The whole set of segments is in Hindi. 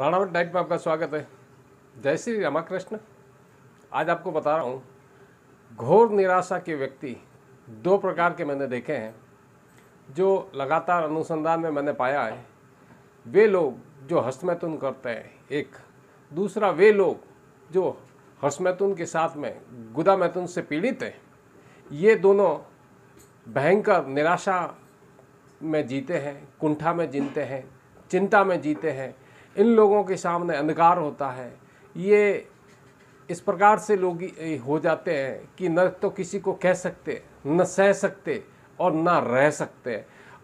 राणावट डाइट में आपका स्वागत है जय श्री रामाकृष्ण आज आपको बता रहा हूँ घोर निराशा के व्यक्ति दो प्रकार के मैंने देखे हैं जो लगातार अनुसंधान में मैंने पाया है वे लोग जो हस्तमैथुन करते हैं एक दूसरा वे लोग जो हस्तमैथुन के साथ में गुदा मैथुन से पीड़ित हैं ये दोनों भयंकर निराशा में जीते हैं कुंठा में जीते हैं चिंता में जीते हैं इन लोगों के सामने अंधकार होता है ये इस प्रकार से लोग हो जाते हैं कि न तो किसी को कह सकते न सह सकते और न रह सकते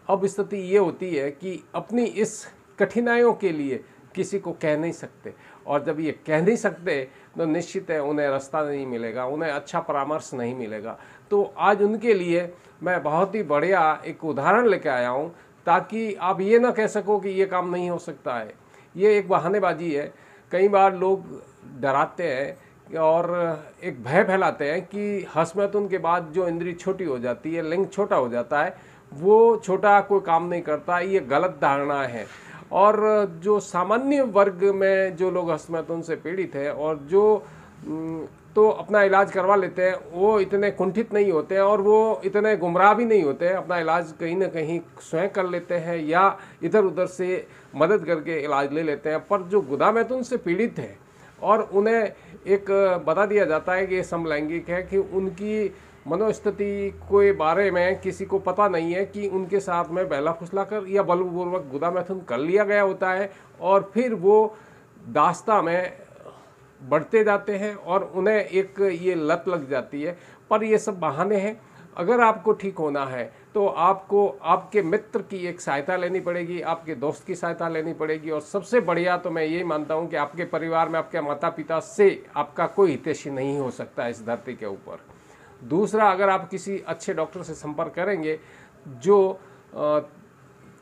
अब स्थिति ये होती है कि अपनी इस कठिनाइयों के लिए किसी को कह नहीं सकते और जब ये कह नहीं सकते तो निश्चित है उन्हें रास्ता नहीं मिलेगा उन्हें अच्छा परामर्श नहीं मिलेगा तो आज उनके लिए मैं बहुत ही बढ़िया एक उदाहरण लेकर आया हूँ ताकि आप ये ना कह सको कि ये काम नहीं हो सकता है ये एक बहानेबाजी है कई बार लोग डराते हैं और एक भय फैलाते हैं कि हसमैथुन के बाद जो इंद्री छोटी हो जाती है लिंग छोटा हो जाता है वो छोटा कोई काम नहीं करता ये गलत धारणा है और जो सामान्य वर्ग में जो लोग हसमैथुन से पीड़ित हैं और जो तो अपना इलाज करवा लेते हैं वो इतने कुंठित नहीं होते हैं और वो इतने गुमराह भी नहीं होते हैं अपना इलाज कहीं ना कहीं स्वयं कर लेते हैं या इधर उधर से मदद करके इलाज ले लेते हैं पर जो गुदा मैथुन तो से पीड़ित हैं और उन्हें एक बता दिया जाता है कि ये समलैंगिक है कि उनकी मनोस्थिति के बारे में किसी को पता नहीं है कि उनके साथ में बहला फुसला कर या बलपूर्वक गुदा मैथुन कर लिया गया होता है और फिर वो दास्ता में बढ़ते जाते हैं और उन्हें एक ये लत लग जाती है पर ये सब बहाने हैं अगर आपको ठीक होना है तो आपको आपके मित्र की एक सहायता लेनी पड़ेगी आपके दोस्त की सहायता लेनी पड़ेगी और सबसे बढ़िया तो मैं यही मानता हूँ कि आपके परिवार में आपके माता पिता से आपका कोई हितेशी नहीं हो सकता इस धरती के ऊपर दूसरा अगर आप किसी अच्छे डॉक्टर से संपर्क करेंगे जो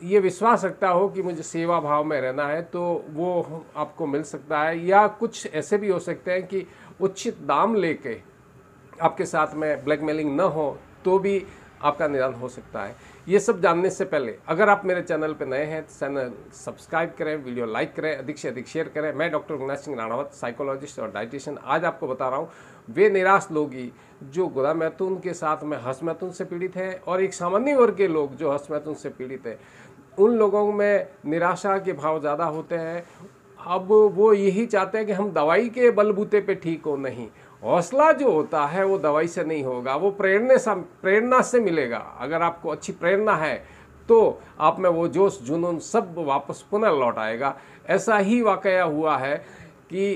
ये विश्वास रखता हो कि मुझे सेवा भाव में रहना है तो वो आपको मिल सकता है या कुछ ऐसे भी हो सकते हैं कि उचित दाम लेके आपके साथ में ब्लैकमेलिंग न हो तो भी आपका निदान हो सकता है ये सब जानने से पहले अगर आप मेरे चैनल पर नए हैं तो चैनल सब्सक्राइब करें वीडियो लाइक करें अधिक से अधिक शेयर करें मैं डॉक्टर गुना सिंह राणावत साइकोलॉजिस्ट और डाइटिशियन आज आपको बता रहा हूँ वे निराश लोग ही जो गुदा मैथुन के साथ में हसमैथुन से पीड़ित हैं और एक सामान्य वर्ग के लोग जो हसमैथुन से पीड़ित हैं उन लोगों में निराशा के भाव ज़्यादा होते हैं अब वो यही चाहते हैं कि हम दवाई के बलबूते पे ठीक हो नहीं हौसला जो होता है वो दवाई से नहीं होगा वो प्रेरणे से प्रेरणा से मिलेगा अगर आपको अच्छी प्रेरणा है तो आप में वो जोश जुनून सब वापस पुनः लौट आएगा ऐसा ही वाकया हुआ है कि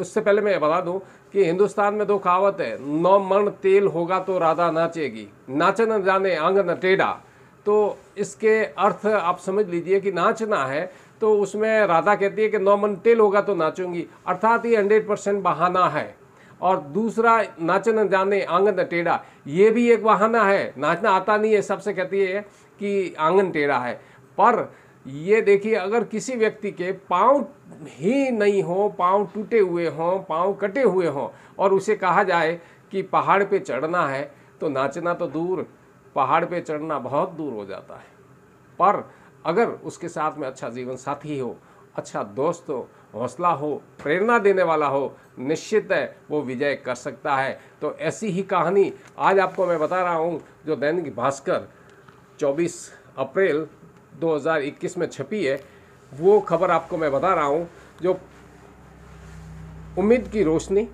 उससे पहले मैं बता दूं कि हिंदुस्तान में दो कहावत है नौ मण तेल होगा तो राधा नाचेगी नाचन जाने आंगन टेढ़ा तो इसके अर्थ आप समझ लीजिए कि नाचना है तो उसमें राधा कहती है कि नौ मन तेल होगा तो नाचूंगी अर्थात ये हंड्रेड परसेंट बहाना है और दूसरा नाचन जाने आंगन टेढ़ा ये भी एक बहाना है नाचना आता नहीं है सबसे कहती है कि आंगन टेढ़ा है पर ये देखिए अगर किसी व्यक्ति के पाँव ही नहीं हो पाँव टूटे हुए हों पाँव कटे हुए हों और उसे कहा जाए कि पहाड़ पे चढ़ना है तो नाचना तो दूर पहाड़ पे चढ़ना बहुत दूर हो जाता है पर अगर उसके साथ में अच्छा जीवन साथी हो अच्छा दोस्त हो हौसला हो प्रेरणा देने वाला हो निश्चित है वो विजय कर सकता है तो ऐसी ही कहानी आज आपको मैं बता रहा हूँ जो दैनिक भास्कर 24 अप्रैल 2021 में छपी है वो खबर आपको मैं बता रहा हूँ जो उम्मीद की रोशनी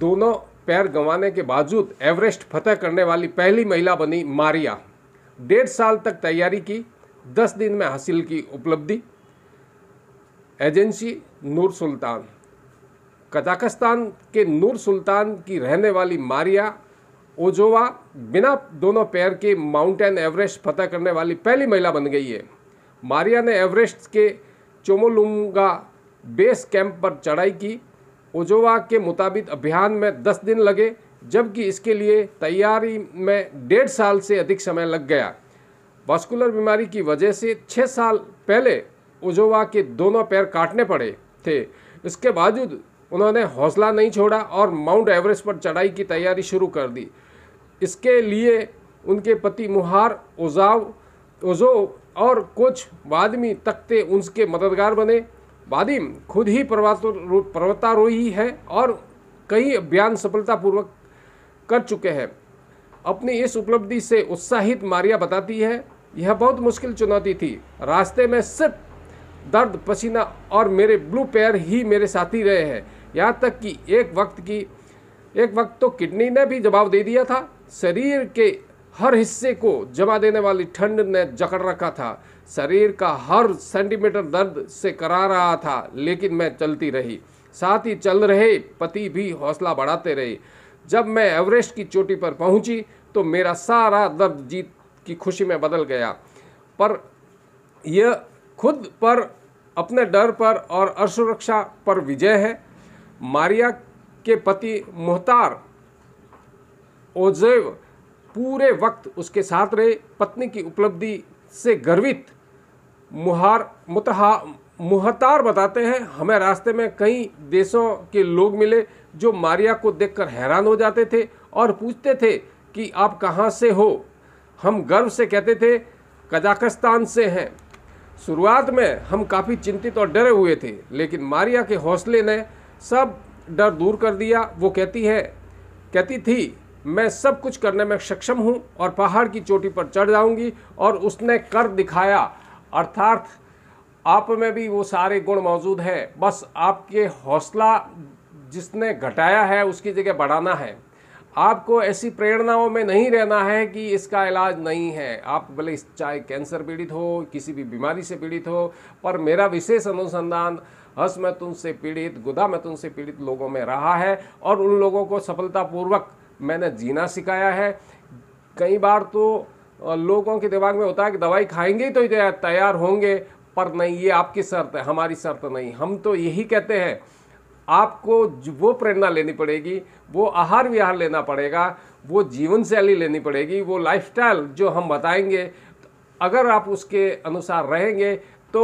दोनों पैर गंवाने के बावजूद एवरेस्ट फतह करने वाली पहली महिला बनी मारिया डेढ़ साल तक तैयारी की दस दिन में हासिल की उपलब्धि एजेंसी नूर सुल्तान कजाकिस्तान के नूर सुल्तान की रहने वाली मारिया ओजोवा बिना दोनों पैर के माउंटेन एवरेस्ट फतह करने वाली पहली महिला बन गई है मारिया ने एवरेस्ट के चोमोलुंगा बेस कैंप पर चढ़ाई की ओजोवा के मुताबिक अभियान में दस दिन लगे जबकि इसके लिए तैयारी में डेढ़ साल से अधिक समय लग गया वास्कुलर बीमारी की वजह से छः साल पहले ओजोवा के दोनों पैर काटने पड़े थे इसके बावजूद उन्होंने हौसला नहीं छोड़ा और माउंट एवरेस्ट पर चढ़ाई की तैयारी शुरू कर दी इसके लिए उनके पति मुहार ओजाव ओजो और कुछ वादमी तख्ते उनके मददगार बने वादिम खुद ही पर्वतारोही है और कई अभियान सफलतापूर्वक कर चुके हैं अपनी इस उपलब्धि से उत्साहित मारिया बताती है यह बहुत मुश्किल चुनौती थी रास्ते में सिर्फ दर्द पसीना और मेरे ब्लू पैर ही मेरे साथी रहे हैं यहाँ तक कि एक वक्त की एक वक्त तो किडनी ने भी जवाब दे दिया था शरीर के हर हिस्से को जमा देने वाली ठंड ने जकड़ रखा था शरीर का हर सेंटीमीटर दर्द से करा रहा था लेकिन मैं चलती रही साथ ही चल रहे पति भी हौसला बढ़ाते रहे जब मैं एवरेस्ट की चोटी पर पहुंची तो मेरा सारा दर्द जीत की खुशी में बदल गया पर यह खुद पर अपने डर पर और असुरक्षा पर विजय है मारिया के पति मोहतार ओजेव पूरे वक्त उसके साथ रहे पत्नी की उपलब्धि से गर्वित मुहार मुतहा मुहतार बताते हैं हमें रास्ते में कई देशों के लोग मिले जो मारिया को देखकर हैरान हो जाते थे और पूछते थे कि आप कहाँ से हो हम गर्व से कहते थे कजाकिस्तान से हैं शुरुआत में हम काफ़ी चिंतित और डरे हुए थे लेकिन मारिया के हौसले ने सब डर दूर कर दिया वो कहती है कहती थी मैं सब कुछ करने में सक्षम हूँ और पहाड़ की चोटी पर चढ़ जाऊँगी और उसने कर दिखाया अर्थात आप में भी वो सारे गुण मौजूद हैं बस आपके हौसला जिसने घटाया है उसकी जगह बढ़ाना है आपको ऐसी प्रेरणाओं में नहीं रहना है कि इसका इलाज नहीं है आप भले चाहे कैंसर पीड़ित हो किसी भी बीमारी से पीड़ित हो पर मेरा विशेष अनुसंधान हस से पीड़ित गुदा मतुन से पीड़ित लोगों में रहा है और उन लोगों को सफलतापूर्वक मैंने जीना सिखाया है कई बार तो लोगों के दिमाग में होता है कि दवाई खाएंगे तो तैयार होंगे पर नहीं ये आपकी शर्त है हमारी शर्त नहीं हम तो यही कहते हैं आपको वो प्रेरणा लेनी पड़ेगी वो आहार विहार लेना पड़ेगा वो जीवन शैली लेनी पड़ेगी वो लाइफस्टाइल जो हम बताएंगे अगर आप उसके अनुसार रहेंगे तो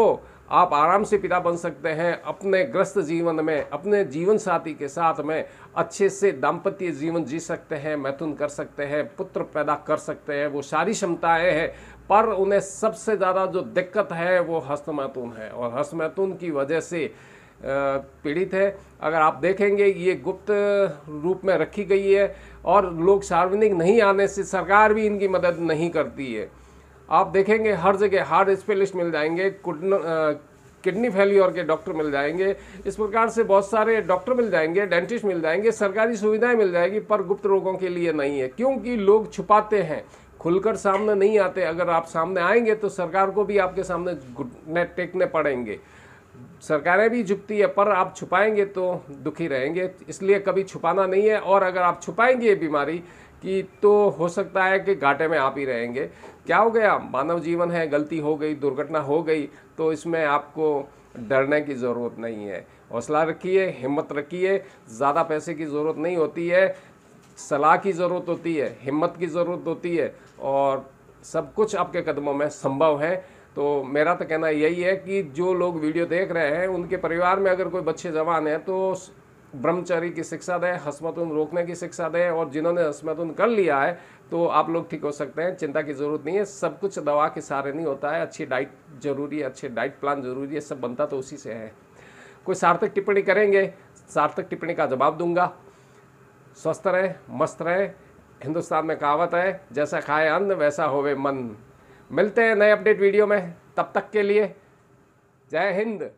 आप आराम से पिता बन सकते हैं अपने ग्रस्त जीवन में अपने जीवन साथी के साथ में अच्छे से दाम्पत्य जीवन जी सकते हैं मैथुन कर सकते हैं पुत्र पैदा कर सकते हैं वो सारी क्षमताएं हैं पर उन्हें सबसे ज़्यादा जो दिक्कत है वो हस्तमैथुन है और हस्तमैथुन की वजह से पीड़ित है अगर आप देखेंगे ये गुप्त रूप में रखी गई है और लोग सार्वजनिक नहीं आने से सरकार भी इनकी मदद नहीं करती है आप देखेंगे हर जगह हार्ट स्पेशलिस्ट मिल जाएंगे किडनी फेल्योर के डॉक्टर मिल जाएंगे इस प्रकार से बहुत सारे डॉक्टर मिल जाएंगे डेंटिस्ट मिल जाएंगे सरकारी सुविधाएं मिल जाएगी पर गुप्त रोगों के लिए नहीं है क्योंकि लोग छुपाते हैं खुलकर सामने नहीं आते अगर आप सामने आएंगे तो सरकार को भी आपके सामने घुटने टेकने पड़ेंगे सरकारें भी झुकती है पर आप छुपाएंगे तो दुखी रहेंगे इसलिए कभी छुपाना नहीं है और अगर आप छुपाएंगे ये बीमारी कि तो हो सकता है कि घाटे में आप ही रहेंगे क्या हो गया मानव जीवन है गलती हो गई दुर्घटना हो गई तो इसमें आपको डरने की ज़रूरत नहीं है हौसला रखिए हिम्मत रखिए ज़्यादा पैसे की ज़रूरत नहीं होती है सलाह की ज़रूरत होती है हिम्मत की ज़रूरत होती है और सब कुछ आपके कदमों में संभव है तो मेरा तो कहना यही है कि जो लोग वीडियो देख रहे हैं उनके परिवार में अगर कोई बच्चे जवान हैं तो ब्रह्मचर्य की शिक्षा दें हसमतुन रोकने की शिक्षा दें और जिन्होंने हसमतुन कर लिया है तो आप लोग ठीक हो सकते हैं चिंता की ज़रूरत नहीं है सब कुछ दवा के सहारे नहीं होता है अच्छी डाइट जरूरी है अच्छे डाइट प्लान ज़रूरी है सब बनता तो उसी से है कोई सार्थक टिप्पणी करेंगे सार्थक टिप्पणी का जवाब दूंगा स्वस्थ रहें मस्त रहें हिंदुस्तान में कहावत है जैसा खाए अन्न वैसा होवे मन मिलते हैं नए अपडेट वीडियो में तब तक के लिए जय हिंद